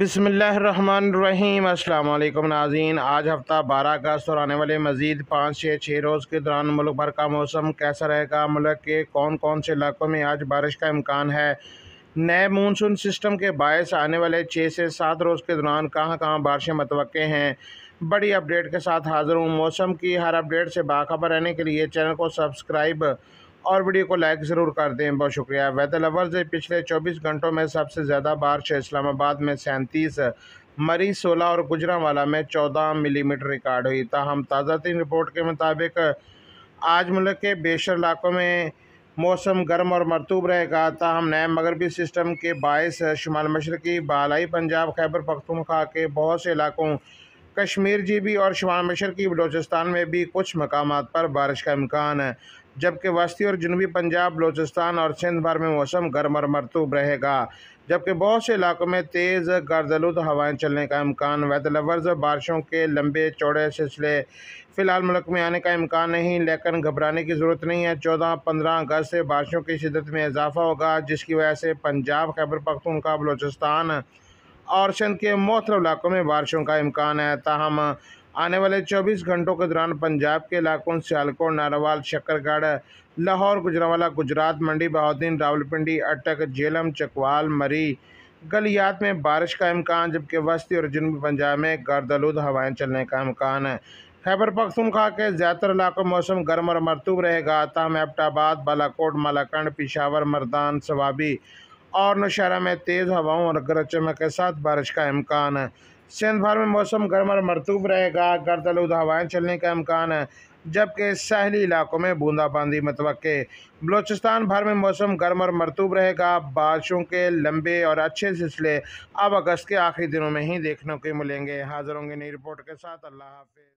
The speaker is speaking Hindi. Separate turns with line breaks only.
बिसमीम अल्लाम नाजीन आज हफ़्ता बारह अगस्त और आने वाले मज़ीद पाँच से छः रोज़ के दौरान मुल्क भर का मौसम कैसा रहेगा मुल्क के कौन कौन से इलाकों में आज बारिश का इम्कान है नए मानसून सिस्टम के बायस आने वाले छः से सात रोज़ के दौरान कहाँ कहाँ बारिशें मतव हैं बड़ी अपडेट के साथ हाज़िर हूँ मौसम की हर अपडेट से बाखबर रहने के लिए चैनल को सब्सक्राइब और वीडियो को लाइक ज़रूर कर दें बहुत शुक्रिया वेदर लवर्स पिछले 24 घंटों में सबसे ज़्यादा बारिश इस्लामाबाद में सैंतीस मरी 16 और गुजरावाला में 14 मिलीमीटर रिकॉर्ड हुई ताहम ताज़ा तीन रिपोर्ट के मुताबिक आज मुल्क के बेशर इलाकों में मौसम गर्म और मरतूब रहेगा ताहम नए मगरबी सिस्टम के बायस शुमाल मशरकी बालाई पंजाब खैबर पख्तूनखा के बहुत से इलाकों कश्मीर जी भी और शुमा मिशर की बलोचिस्तान में भी कुछ मकाम पर बारिश का इम्कान है जबकि वस्ती और जनूबी पंजाब बलोचिस्तान और सिंध भर में मौसम गर्म और मरतूब रहेगा जबकि बहुत से इलाकों में तेज़ गर्दलुद हवाएं चलने का इम्कान लवर्ज़ बारिशों के लंबे चौड़े सिलसिले फ़िलहाल मुल्क में आने का इम्कान नहीं लेकिन घबराने की ज़रूरत नहीं है चौदह पंद्रह अगस्त से बारिशों की शिदत में इजाफा होगा जिसकी वजह से पंजाब खैबर पखतूनखा बलोचिस्तान और सिंध के मोहतर इलाकों में बारिशों का इम्कान है ताहम आने वाले 24 घंटों के दौरान पंजाब के इलाकों सियालकोट नारावाल शक्करगढ़ लाहौर गुजरावाला गुजरात मंडी बहाद्दीन रावलपिंडी अटक झेलम चकवाल मरी गलियात में बारिश का इम्कान जबकि वस्ती और जुनूबी पंजाब में गर्दलूद हवाएं चलने का इम्कान है खैबर पख्तूनखा के ज़्यादातर इलाकों में मौसम गर्म और मरतूब रहेगा ताहम एबटाबाद बालाकोट मालाकंड पिशावर मर्दान सवाबी और नौशहरा में तेज़ हवाओं और गरज चमक के साथ बारिश का अमकान है सिंध भर में मौसम गर्म और मरतूब रहेगा गर्द आलूद हवाएँ चलने का अमकान है जबकि सहली इलाकों में बूंदाबांदी मतव बलोचिस्तान भर में मौसम गर्म और मरतूब रहेगा बारिशों के लंबे और अच्छे सिलसिले अब अगस्त के आखिरी दिनों में ही देखने को मिलेंगे हाजिर होंगे नई रिपोर्ट के साथ अल्लाह हाफि